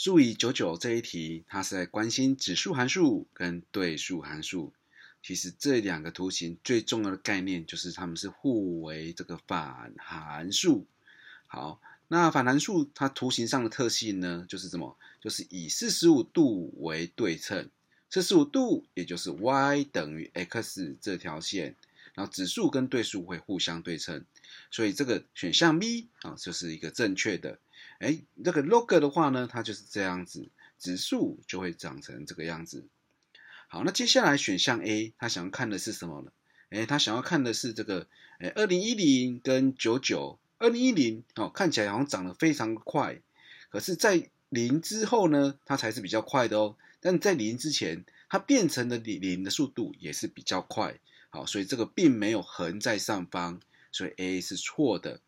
数以九九这一题，它是在关心指数函数跟对数函数。其实这两个图形最重要的概念就是它们是互为这个反函数。好，那反函数它图形上的特性呢，就是什么？就是以四十五度为对称，四十五度也就是 y 等于 x 这条线，然后指数跟对数会互相对称，所以这个选项 B 啊，就是一个正确的。哎，这个 log 的话呢，它就是这样子，指数就会长成这个样子。好，那接下来选项 A，他想要看的是什么呢？哎，他想要看的是这个，哎，二零一零跟九九，二零一零哦，看起来好像涨得非常快，可是，在零之后呢，它才是比较快的哦。但在零之前，它变成的零零的速度也是比较快。好，所以这个并没有横在上方，所以 A 是错的。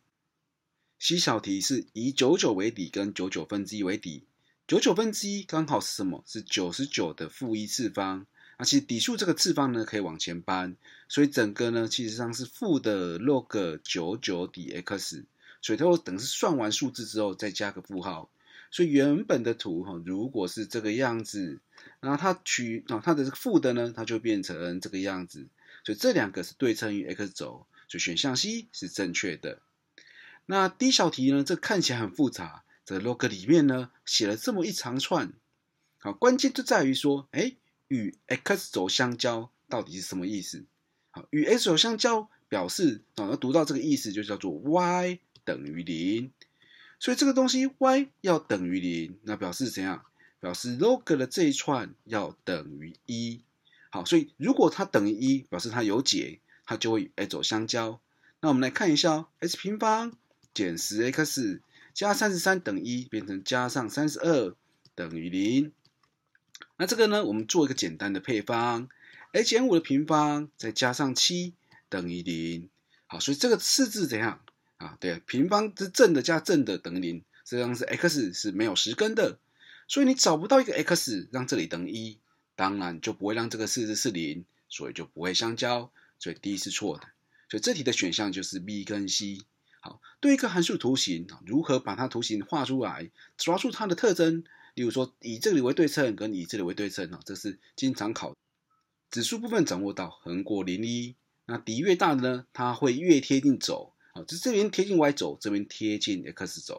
c 小题是以九九为底跟九九分之一为底，九九分之一刚好是什么？是九十九的负一次方。那其实底数这个次方呢可以往前搬，所以整个呢其实上是负的 log 九九底 x。所以它等是算完数字之后再加个负号。所以原本的图哈如果是这个样子，然后它取啊它的这个负的呢，它就变成这个样子。所以这两个是对称于 x 轴，所以选项 C 是正确的。那第一小题呢？这看起来很复杂，在 log 里面呢写了这么一长串，好，关键就在于说，哎，与 x 轴相交到底是什么意思？好，与 x 轴相交表示啊，要读到这个意思就叫做 y 等于零，所以这个东西 y 要等于零，那表示怎样？表示 log 的这一串要等于一，好，所以如果它等于一，表示它有解，它就会与 x 轴相交。那我们来看一下 x 平方。减十 x 加三十三等于一，变成加上三十二等于零。那这个呢？我们做一个简单的配方，h 减五的平方再加上七等于零。好，所以这个式子怎样啊？对，平方是正的，加正的等于零，这样是 x 是没有实根的。所以你找不到一个 x 让这里等一，当然就不会让这个式子是零，所以就不会相交。所以 D 是错的。所以这题的选项就是 B 跟 C。好，对一个函数图形啊，如何把它图形画出来，抓住它的特征，例如说以这里为对称跟以这里为对称啊，这是经常考。指数部分掌握到横过零一，那底越大的呢，它会越贴近轴。好，这这边贴近 y 轴，这边贴近 x 轴。